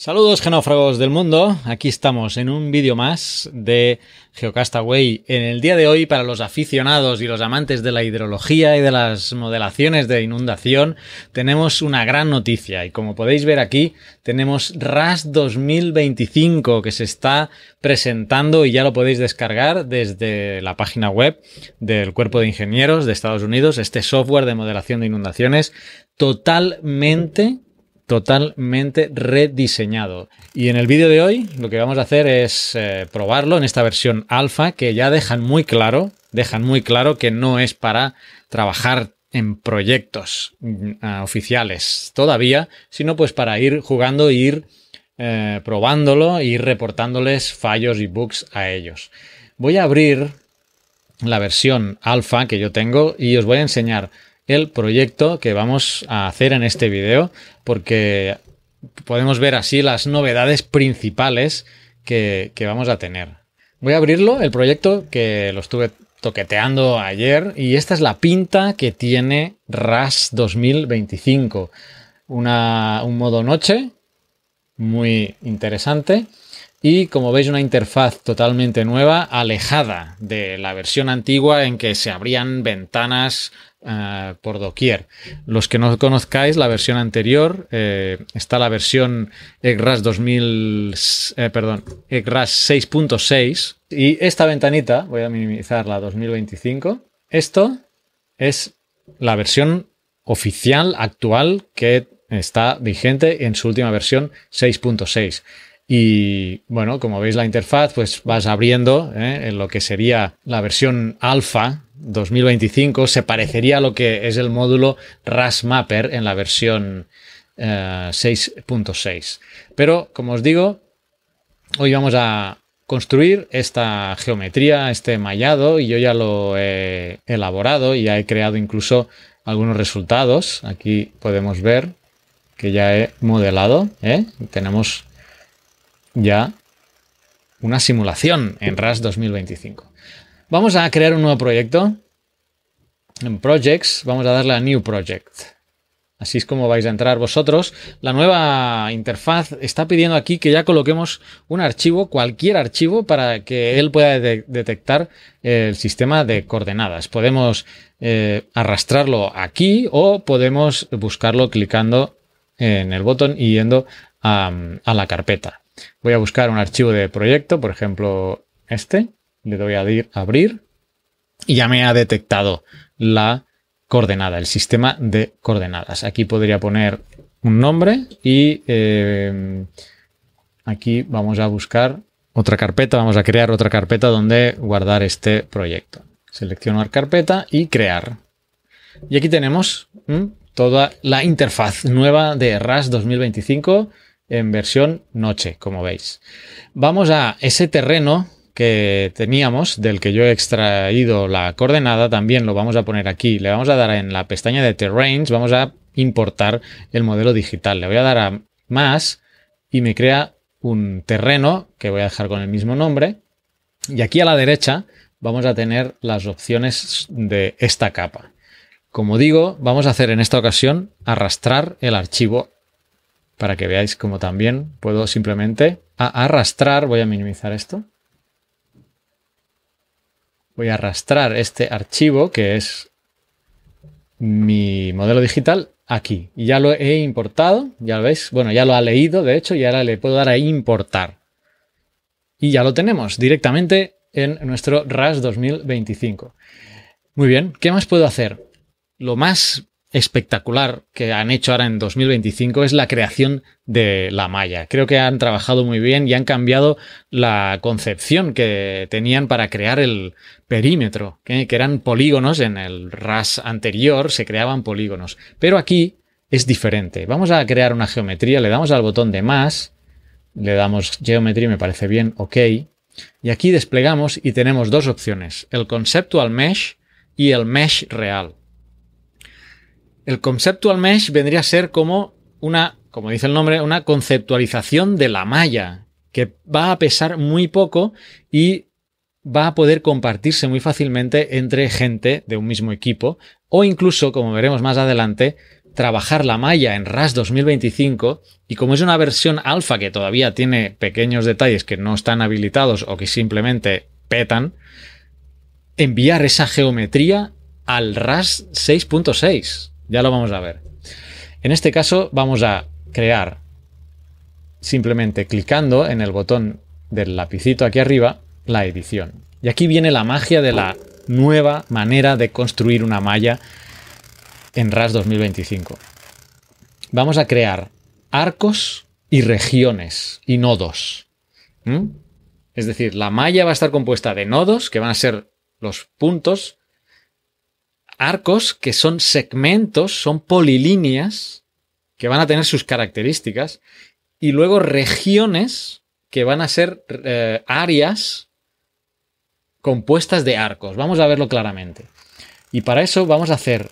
Saludos genófragos del mundo, aquí estamos en un vídeo más de Geocastaway en el día de hoy para los aficionados y los amantes de la hidrología y de las modelaciones de inundación tenemos una gran noticia y como podéis ver aquí tenemos RAS 2025 que se está presentando y ya lo podéis descargar desde la página web del Cuerpo de Ingenieros de Estados Unidos, este software de modelación de inundaciones totalmente totalmente rediseñado. Y en el vídeo de hoy lo que vamos a hacer es eh, probarlo en esta versión alfa que ya dejan muy claro, dejan muy claro que no es para trabajar en proyectos mm, ah, oficiales todavía, sino pues para ir jugando ir eh, probándolo y ir reportándoles fallos y bugs a ellos. Voy a abrir la versión alfa que yo tengo y os voy a enseñar el proyecto que vamos a hacer en este vídeo, porque podemos ver así las novedades principales que, vamos a tener. Voy a abrirlo, el proyecto que lo estuve toqueteando ayer y esta es la pinta que tiene RAS 2025. un modo noche muy interesante y como veis una interfaz totalmente nueva, alejada de la versión antigua en que se abrían ventanas eh, por doquier. Los que no conozcáis la versión anterior, eh, está la versión ECRAS 2000, eh, perdón, 6.6 y esta ventanita, voy a minimizar la 2025, esto es la versión oficial actual que está vigente en su última versión 6.6. Y bueno, como veis la interfaz, pues vas abriendo en lo que sería la versión alfa 2025 se parecería a lo que es el módulo Mapper en la versión 6.6. Eh, Pero, como os digo, hoy vamos a construir esta geometría, este mallado, y yo ya lo he elaborado y ya he creado incluso algunos resultados. Aquí podemos ver que ya he modelado. ¿eh? Tenemos ya una simulación en RAS 2025. Vamos a crear un nuevo proyecto. En Projects vamos a darle a New Project. Así es como vais a entrar vosotros. La nueva interfaz está pidiendo aquí que ya coloquemos un archivo, cualquier archivo, para que él pueda detectar el sistema de coordenadas. Podemos eh, arrastrarlo aquí o podemos buscarlo clicando en el botón y yendo a la carpeta. Voy a buscar un archivo de proyecto, por ejemplo, este. Le doy a abrir y ya me ha detectado la coordenada, el sistema de coordenadas. Aquí podría poner un nombre y eh, aquí vamos a buscar otra carpeta, vamos a crear otra carpeta donde guardar este proyecto. Seleccionar carpeta y crear. Y aquí tenemos toda la interfaz nueva de RAS 2025 en versión noche, como veis. Vamos a ese terreno que teníamos, del que yo he extraído la coordenada, también lo vamos a poner aquí. Le vamos a dar en la pestaña de Terrains, vamos a importar el modelo digital. Le voy a dar a más y me crea un terreno que voy a dejar con el mismo nombre. Y aquí a la derecha vamos a tener las opciones de esta capa. Como digo, vamos a hacer en esta ocasión arrastrar el archivo para que veáis cómo también puedo simplemente arrastrar, voy a minimizar esto, voy a arrastrar este archivo que es mi modelo digital aquí. Y ya lo he importado, ya lo veis. Bueno, ya lo ha leído, de hecho, y ahora le puedo dar a importar. Y ya lo tenemos directamente en nuestro RAS 2025. Muy bien, ¿qué más puedo hacer? Lo más espectacular que han hecho ahora en 2025 es la creación de la malla. Creo que han trabajado muy bien y han cambiado la concepción que tenían para crear el perímetro, que, eran polígonos en el RAS anterior, se creaban polígonos. Pero aquí es diferente. Vamos a crear una geometría, le damos al botón de más, le damos geometría, me parece bien, ok. Y aquí desplegamos y tenemos dos opciones, el conceptual mesh y el mesh real. El conceptual mesh vendría a ser como una, como dice el nombre, una conceptualización de la malla, que va a pesar muy poco y va a poder compartirse muy fácilmente entre gente de un mismo equipo o incluso, como veremos más adelante, trabajar la malla en RAS 2025 y como es una versión alfa que todavía tiene pequeños detalles que no están habilitados o que simplemente petan, enviar esa geometría al RAS 6.6. Ya lo vamos a ver. En este caso vamos a crear simplemente clicando en el botón del lapicito aquí arriba la edición. Y aquí viene la magia de la nueva manera de construir una malla en RAS 2025. Vamos a crear arcos y regiones y nodos. Es decir, la malla va a estar compuesta de nodos, que van a ser los puntos arcos que son segmentos, son polilíneas que van a tener sus características y luego regiones que van a ser eh, áreas compuestas de arcos. Vamos a verlo claramente. Y para eso vamos a hacer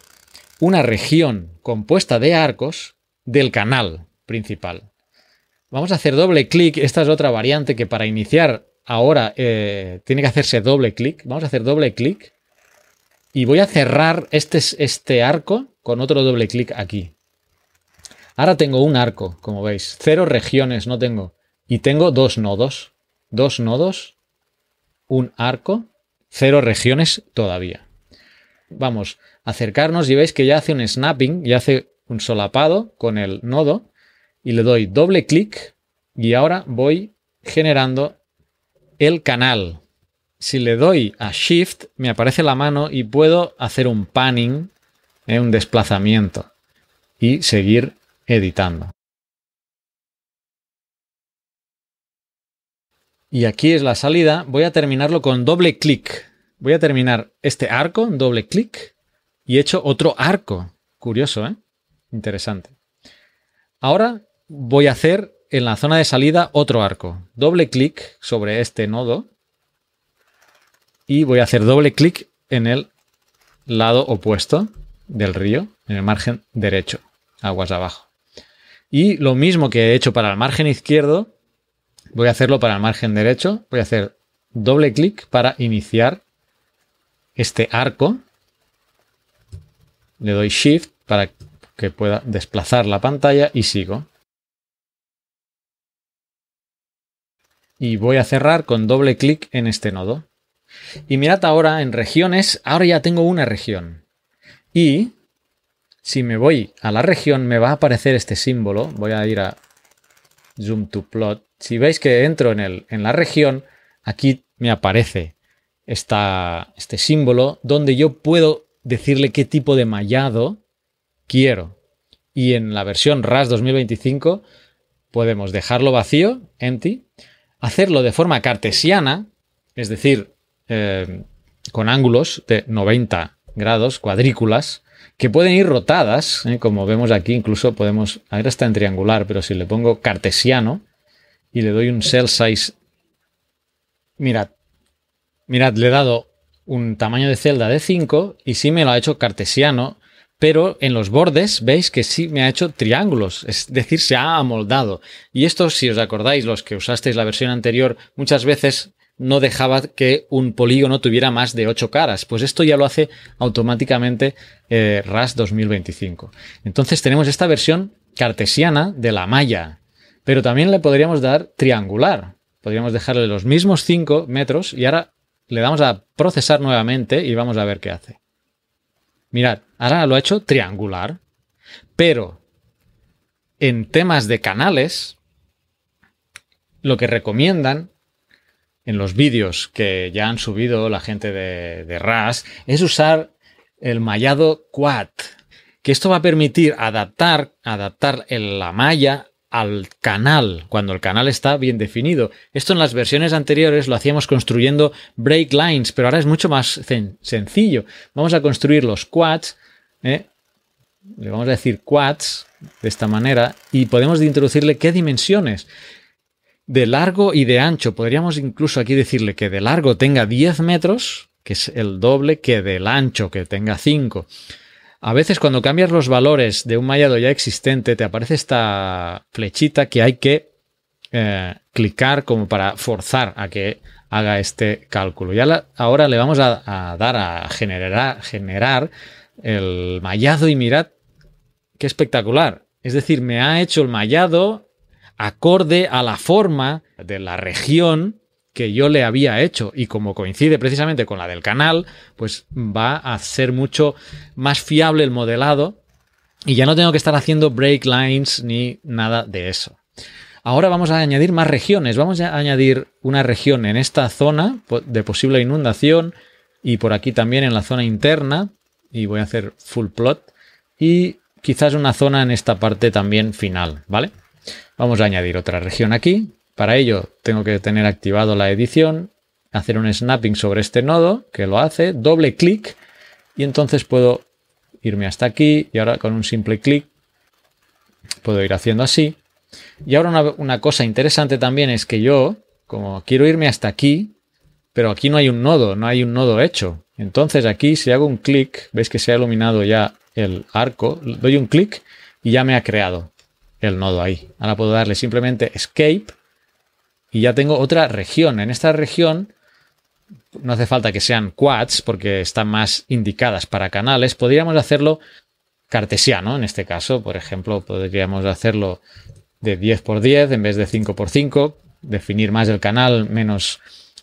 una región compuesta de arcos del canal principal. Vamos a hacer doble clic. Esta es otra variante que para iniciar ahora eh, tiene que hacerse doble clic. Vamos a hacer doble clic y voy a cerrar este, este arco con otro doble clic aquí. Ahora tengo un arco, como veis. Cero regiones no tengo. Y tengo dos nodos. Dos nodos, un arco, cero regiones todavía. Vamos, a acercarnos y veis que ya hace un snapping, ya hace un solapado con el nodo. Y le doy doble clic y ahora voy generando el canal si le doy a Shift, me aparece la mano y puedo hacer un panning, ¿eh? un desplazamiento, y seguir editando. Y aquí es la salida. Voy a terminarlo con doble clic. Voy a terminar este arco, doble clic, y he hecho otro arco. Curioso, ¿eh? Interesante. Ahora voy a hacer en la zona de salida otro arco. Doble clic sobre este nodo y voy a hacer doble clic en el lado opuesto del río, en el margen derecho, aguas abajo. Y lo mismo que he hecho para el margen izquierdo, voy a hacerlo para el margen derecho. Voy a hacer doble clic para iniciar este arco. Le doy Shift para que pueda desplazar la pantalla y sigo. Y voy a cerrar con doble clic en este nodo. Y mirad ahora en regiones, ahora ya tengo una región. Y si me voy a la región me va a aparecer este símbolo. Voy a ir a zoom to plot. Si veis que entro en, la región, aquí me aparece este símbolo donde yo puedo decirle qué tipo de mallado quiero. Y en la versión RAS 2025 podemos dejarlo vacío, empty, hacerlo de forma cartesiana, es decir, eh, con ángulos de 90 grados, cuadrículas, que pueden ir rotadas, ¿eh? como vemos aquí, incluso podemos, ahora está en triangular, pero si le pongo cartesiano y le doy un cell size, mirad, mirad, le he dado un tamaño de celda de 5 y sí me lo ha hecho cartesiano, pero en los bordes veis que sí me ha hecho triángulos, es decir, se ha amoldado. Y esto, si os acordáis, los que usasteis la versión anterior, muchas veces no dejaba que un polígono tuviera más de 8 caras. Pues esto ya lo hace automáticamente eh, RAS 2025. Entonces tenemos esta versión cartesiana de la malla, pero también le podríamos dar triangular. Podríamos dejarle los mismos 5 metros y ahora le damos a procesar nuevamente y vamos a ver qué hace. Mirad, ahora lo ha hecho triangular, pero en temas de canales, lo que recomiendan en los vídeos que ya han subido la gente de, RAS es usar el mallado quad, que esto va a permitir adaptar, adaptar la malla al canal, cuando el canal está bien definido. Esto en las versiones anteriores lo hacíamos construyendo break lines, pero ahora es mucho más sencillo. Vamos a construir los quads, ¿eh? le vamos a decir quads de esta manera, y podemos introducirle qué dimensiones de largo y de ancho. Podríamos incluso aquí decirle que de largo tenga 10 metros, que es el doble que del ancho, que tenga 5. A veces cuando cambias los valores de un mallado ya existente, te aparece esta flechita que hay que eh, clicar como para forzar a que haga este cálculo. Ya ahora le vamos a, dar a generar, generar el mallado y mirad qué espectacular. Es decir, me ha hecho el mallado acorde a la forma de la región que yo le había hecho y como coincide precisamente con la del canal, pues va a ser mucho más fiable el modelado y ya no tengo que estar haciendo break lines ni nada de eso. Ahora vamos a añadir más regiones, vamos a añadir una región en esta zona de posible inundación y por aquí también en la zona interna y voy a hacer full plot y quizás una zona en esta parte también final, ¿vale? Vamos a añadir otra región aquí. Para ello tengo que tener activado la edición, hacer un snapping sobre este nodo, que lo hace, doble clic, y entonces puedo irme hasta aquí, y ahora con un simple clic puedo ir haciendo así. Y ahora una, cosa interesante también es que yo, como quiero irme hasta aquí, pero aquí no hay un nodo, no hay un nodo hecho. Entonces aquí si hago un clic, veis que se ha iluminado ya el arco, doy un clic y ya me ha creado el nodo ahí. Ahora puedo darle simplemente escape y ya tengo otra región. En esta región no hace falta que sean quads porque están más indicadas para canales. Podríamos hacerlo cartesiano en este caso. Por ejemplo, podríamos hacerlo de 10 por 10 en vez de 5 por 5. Definir más el canal menos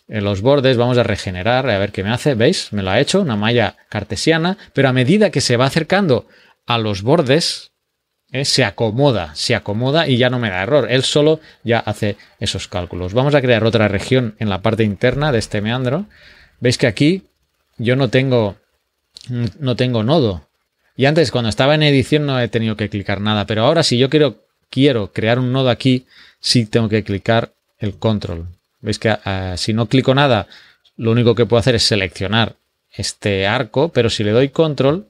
los bordes, vamos a regenerar, a ver qué me hace, ¿veis? Me lo ha hecho, una malla cartesiana, pero a medida que se va acercando a los bordes, ¿eh? se acomoda, se acomoda y ya no me da error. Él solo ya hace esos cálculos. Vamos a crear otra región en la parte interna de este meandro. Veis que aquí yo no tengo, mm, no tengo nodo. Y antes cuando estaba en edición no he tenido que clicar nada, pero ahora si yo quiero, quiero crear un nodo aquí, sí tengo que clicar el control. Veis que ah, si no clico nada, lo único que puedo hacer es seleccionar este arco, pero si le doy control,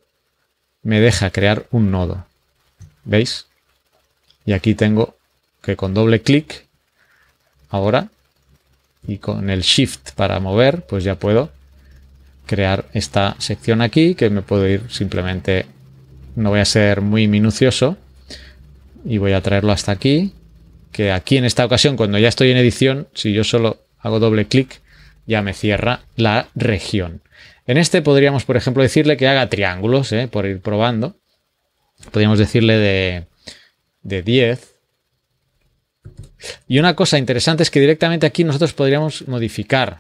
me deja crear un nodo. ¿Veis? Y aquí tengo que con doble clic, ahora, y con el shift para mover, pues ya puedo crear esta sección aquí, que me puedo ir simplemente, no voy a ser muy minucioso, y voy a traerlo hasta aquí, que aquí en esta ocasión, cuando ya estoy en edición, si yo solo hago doble clic, ya me cierra la región. En este podríamos, por ejemplo, decirle que haga triángulos, ¿eh? por ir probando podríamos decirle de, 10. Y una cosa interesante es que directamente aquí nosotros podríamos modificar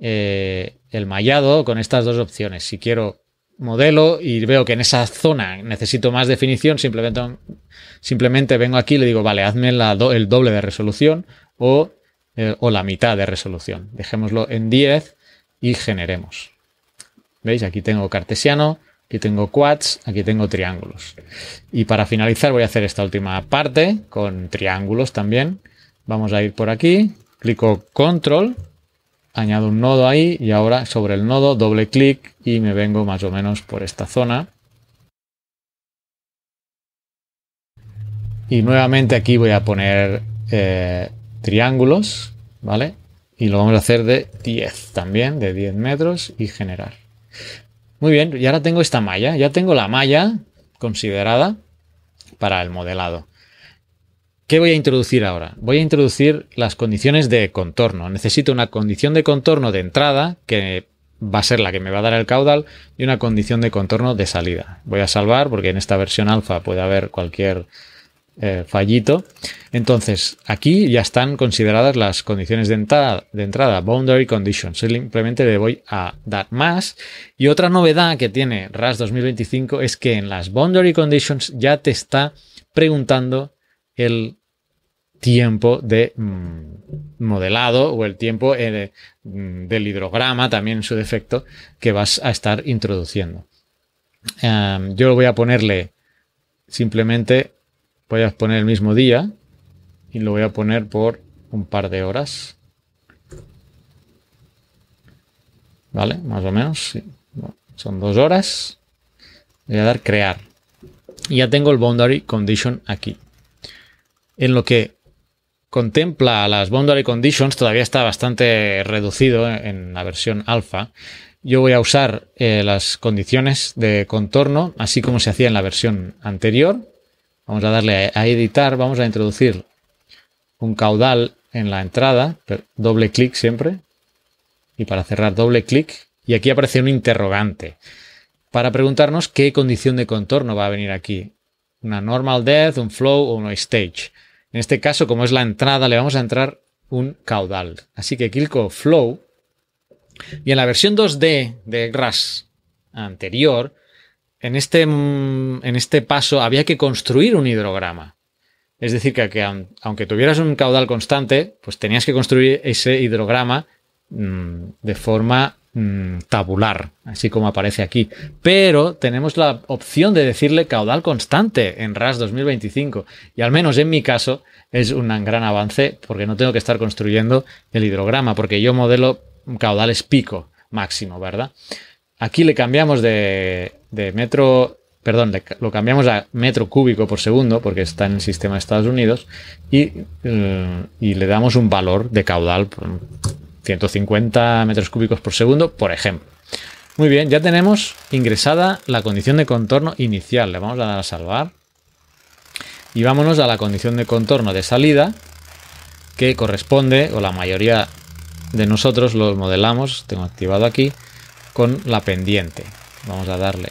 eh, el mallado con estas dos opciones. Si quiero modelo y veo que en esa zona necesito más definición, simplemente, simplemente vengo aquí y le digo, vale, hazme el doble de resolución eh, o, la mitad de resolución. Dejémoslo en 10 y generemos. ¿Veis? Aquí tengo cartesiano, aquí tengo quads, aquí tengo triángulos. Y para finalizar voy a hacer esta última parte con triángulos también. Vamos a ir por aquí, clico control, añado un nodo ahí y ahora sobre el nodo doble clic y me vengo más o menos por esta zona. Y nuevamente aquí voy a poner eh, triángulos, ¿vale? Y lo vamos a hacer de 10 también, de 10 metros y generar. Muy bien, y ahora tengo esta malla, ya tengo la malla considerada para el modelado. ¿Qué voy a introducir ahora? Voy a introducir las condiciones de contorno. Necesito una condición de contorno de entrada, que va a ser la que me va a dar el caudal, y una condición de contorno de salida. Voy a salvar porque en esta versión alfa puede haber cualquier eh, fallito. Entonces, aquí ya están consideradas las condiciones de, entrada, de entrada boundary conditions. Simplemente le voy a dar más. Y otra novedad que tiene RAS 2025 es que en las boundary conditions ya te está preguntando el tiempo de mm, modelado o el tiempo eh, mm, del hidrograma también en su defecto que vas a estar introduciendo. Em, yo voy a ponerle simplemente voy a poner el mismo día y lo voy a poner por un par de horas. ¿Vale? Más o menos. son dos horas. Voy a dar crear. Y ya tengo el boundary condition aquí. En lo que contempla las boundary conditions, todavía está bastante reducido en la versión alfa. Yo voy a usar eh, las condiciones de contorno, así como se hacía en la versión anterior, Vamos a darle a, editar, vamos a introducir un caudal en la entrada, doble clic siempre. Y para cerrar doble clic. Y aquí aparece un interrogante para preguntarnos qué condición de contorno va a venir aquí. Una normal death, un flow o un stage. En este caso, como es la entrada, le vamos a entrar un caudal. Así que clico flow. Y en la versión 2D de Grass anterior, en este, mm, en este paso había que construir un hidrograma. Es decir, que, aunque tuvieras un caudal constante, pues tenías que construir ese hidrograma mm, de forma mm, tabular, así como aparece aquí. Pero tenemos la opción de decirle caudal constante en RAS 2025. Y al menos en mi caso es un gran avance porque no tengo que estar construyendo el hidrograma, porque yo modelo caudales pico máximo, ¿verdad? Aquí le cambiamos de de metro, perdón, lo cambiamos a metro cúbico por segundo porque está en el sistema de Estados Unidos y, eh, le damos un valor de caudal 150 metros cúbicos por segundo, por ejemplo. Muy bien, ya tenemos ingresada la condición de contorno inicial. Le vamos a dar a salvar. Y vámonos a la condición de contorno de salida, que corresponde, o la mayoría de nosotros lo modelamos, tengo activado aquí, con la pendiente. Vamos a darle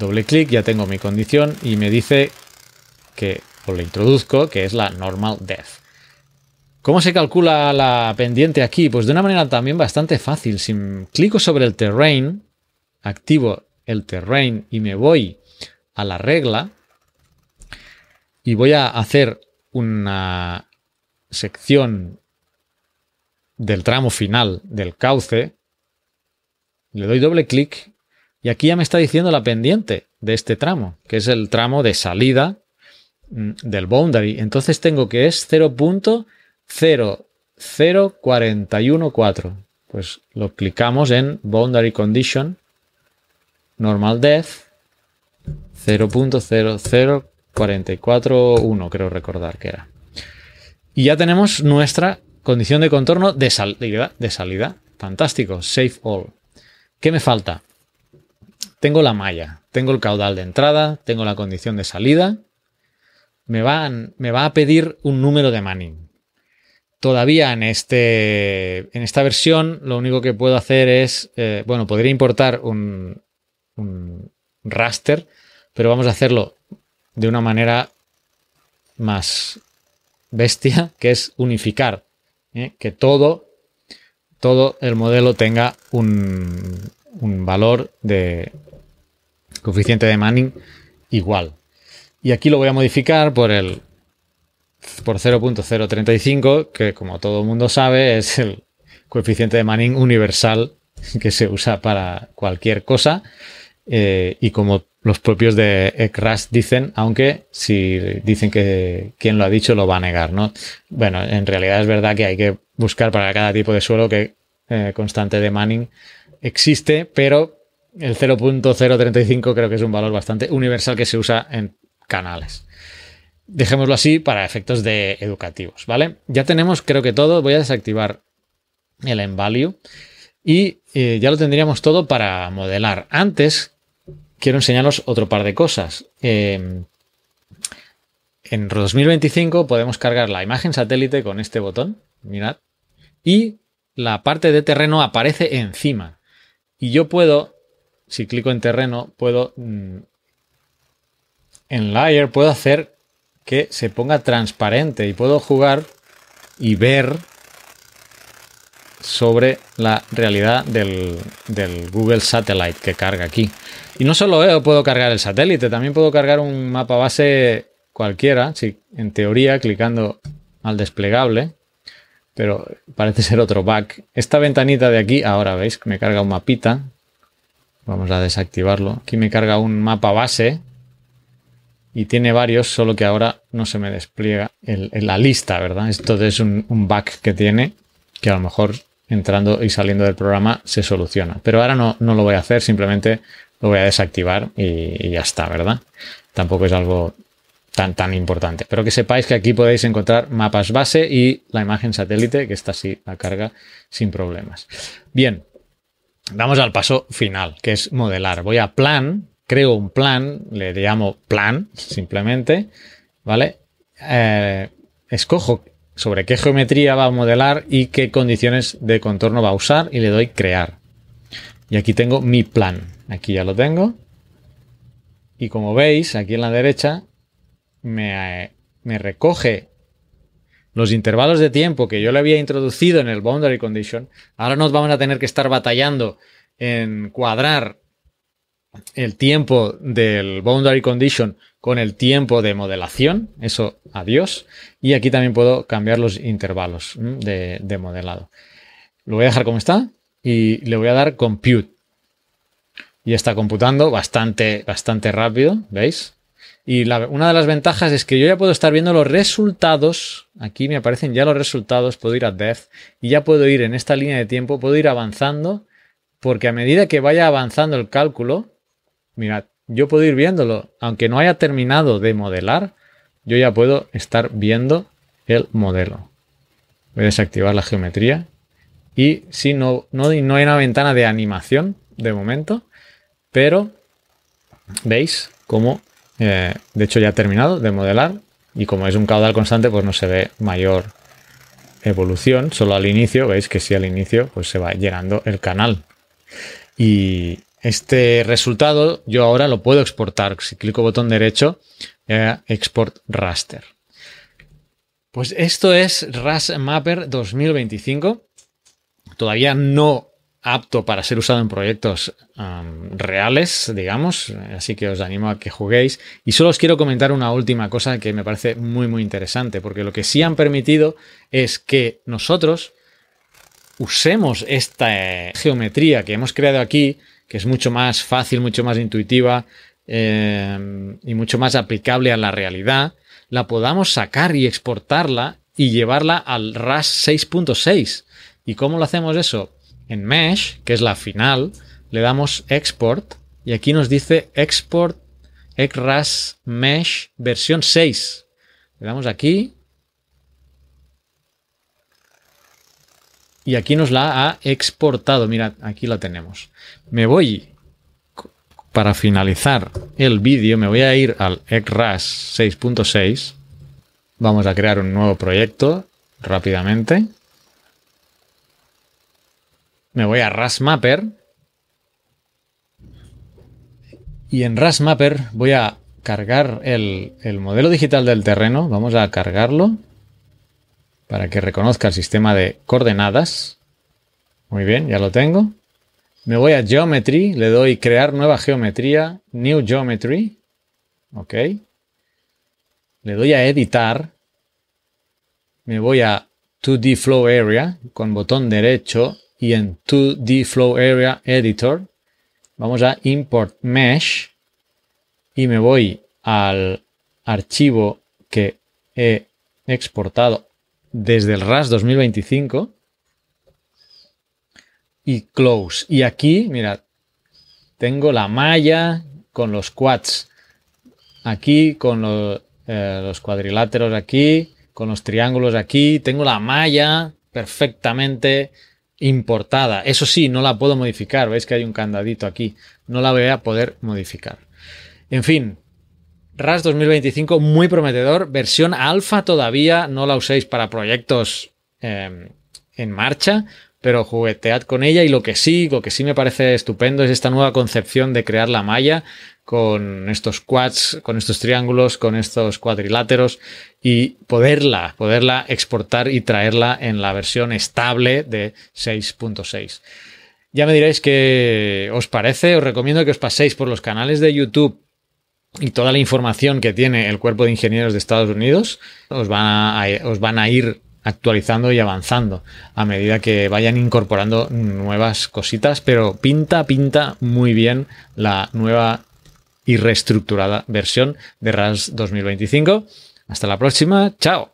Doble clic, ya tengo mi condición y me dice que, o le introduzco, que es la normal death. ¿Cómo se calcula la pendiente aquí? Pues de una manera también bastante fácil. Si clico sobre el terrain, activo el terrain y me voy a la regla y voy a hacer una sección del tramo final del cauce, le doy doble clic y aquí ya me está diciendo la pendiente de este tramo, que es el tramo de salida mm, del boundary. Entonces tengo que es 0.00414. Pues lo clicamos en boundary condition normal Depth. 0.00441, creo recordar que era. Y ya tenemos nuestra condición de contorno de salida. De salida. Fantástico. Save all. ¿Qué me falta? Tengo la malla, tengo el caudal de entrada, tengo la condición de salida. Me, van, me va a pedir un número de Manning. Todavía en, este, en esta versión lo único que puedo hacer es, eh, bueno, podría importar un, raster, pero vamos a hacerlo de una manera más bestia, que es unificar, ¿eh? que todo, todo el modelo tenga un valor de, coeficiente de Manning igual. Y aquí lo voy a modificar por el por 0.035, que como todo el mundo sabe es el coeficiente de Manning universal que se usa para cualquier cosa. Eh, y como los propios de ECRAS dicen, aunque si dicen que quien lo ha dicho lo va a negar, ¿no? Bueno, en realidad es verdad que hay que buscar para cada tipo de suelo que eh, constante de Manning existe, pero el 0.035 creo que es un valor bastante universal que se usa en canales. Dejémoslo así para efectos de educativos, ¿vale? Ya tenemos, creo que todo. Voy a desactivar el envalue y eh, ya lo tendríamos todo para modelar. Antes quiero enseñaros otro par de cosas. Em, en 2025 podemos cargar la imagen satélite con este botón, mirad, y la parte de terreno aparece encima. Y yo puedo si clico en terreno, puedo mm, en layer, puedo hacer que se ponga transparente y puedo jugar y ver sobre la realidad del, Google Satellite que carga aquí. Y no solo puedo cargar el satélite, también puedo cargar un mapa base cualquiera, si, en teoría clicando al desplegable, pero parece ser otro bug. Esta ventanita de aquí, ahora veis que me carga un mapita Vamos a desactivarlo. Aquí me carga un mapa base y tiene varios, solo que ahora no se me despliega en la lista, ¿verdad? Esto es un, bug que tiene que a lo mejor entrando y saliendo del programa se soluciona. Pero ahora no, lo voy a hacer, simplemente lo voy a desactivar y, ya está, ¿verdad? Tampoco es algo tan, tan importante. Pero que sepáis que aquí podéis encontrar mapas base y la imagen satélite, que está sí la carga sin problemas. Bien, Vamos al paso final, que es modelar. Voy a plan, creo un plan, le llamo plan simplemente, ¿vale? Eh, escojo sobre qué geometría va a modelar y qué condiciones de contorno va a usar y le doy crear. Y aquí tengo mi plan. Aquí ya lo tengo. Y como veis, aquí en la derecha me, me recoge los intervalos de tiempo que yo le había introducido en el boundary condition, ahora nos vamos a tener que estar batallando en cuadrar el tiempo del boundary condition con el tiempo de modelación, eso adiós, y aquí también puedo cambiar los intervalos de, modelado. Lo voy a dejar como está y le voy a dar compute. Y está computando bastante, bastante rápido, ¿veis? Y una de las ventajas es que yo ya puedo estar viendo los resultados. Aquí me aparecen ya los resultados. Puedo ir a Death y ya puedo ir en esta línea de tiempo. Puedo ir avanzando porque a medida que vaya avanzando el cálculo, mirad, yo puedo ir viéndolo. Aunque no haya terminado de modelar, yo ya puedo estar viendo el modelo. Voy a desactivar la geometría. Y si no, no hay una ventana de animación de momento, pero veis cómo eh, de hecho ya ha terminado de modelar y como es un caudal constante pues no se ve mayor evolución, solo al inicio, veis que si al inicio pues se va llenando el canal. Y este resultado yo ahora lo puedo exportar. Si clico botón derecho, export raster. Pues esto es RAS Mapper 2025. Todavía no apto para ser usado en proyectos reales, digamos, así que os animo a que juguéis. Y solo os quiero comentar una última cosa que me parece muy, muy interesante, porque lo que sí han permitido es que nosotros usemos esta eh, geometría que hemos creado aquí, que es mucho más fácil, mucho más intuitiva em, y mucho más aplicable a la realidad, la podamos sacar y exportarla y llevarla al RAS 6.6. ¿Y cómo lo hacemos eso? en Mesh, que es la final, le damos Export y aquí nos dice Export ECRAS Mesh versión 6. Le damos aquí y aquí nos la ha exportado. Mira, aquí la tenemos. Me voy para finalizar el vídeo, me voy a ir al ECRAS 6.6. Vamos a crear un nuevo proyecto rápidamente. Me voy a RasMapper. Y en RasMapper voy a cargar el, modelo digital del terreno. Vamos a cargarlo para que reconozca el sistema de coordenadas. Muy bien, ya lo tengo. Me voy a Geometry, le doy Crear nueva geometría, New Geometry. Ok. Le doy a Editar. Me voy a 2D Flow Area con botón derecho y en 2D Flow Area Editor vamos a import mesh y me voy al archivo que he exportado desde el RAS 2025 y close. Y aquí, mirad, tengo la malla con los quads aquí, con eh, los cuadriláteros aquí, con los triángulos aquí, tengo la malla perfectamente importada. Eso sí, no la puedo modificar. Veis que hay un candadito aquí. No la voy a poder modificar. En fin, RAS 2025 muy prometedor. Versión alfa todavía. No la uséis para proyectos em, en marcha pero juguetead con ella y lo que sí, lo que sí me parece estupendo es esta nueva concepción de crear la malla con estos quads, con estos triángulos, con estos cuadriláteros y poderla, poderla exportar y traerla en la versión estable de 6.6. Ya me diréis qué os parece, os recomiendo que os paséis por los canales de YouTube y toda la información que tiene el Cuerpo de Ingenieros de Estados Unidos. Os van os van a ir actualizando y avanzando a medida que vayan incorporando nuevas cositas, pero pinta, pinta muy bien la nueva y reestructurada versión de RAS 2025. Hasta la próxima, chao.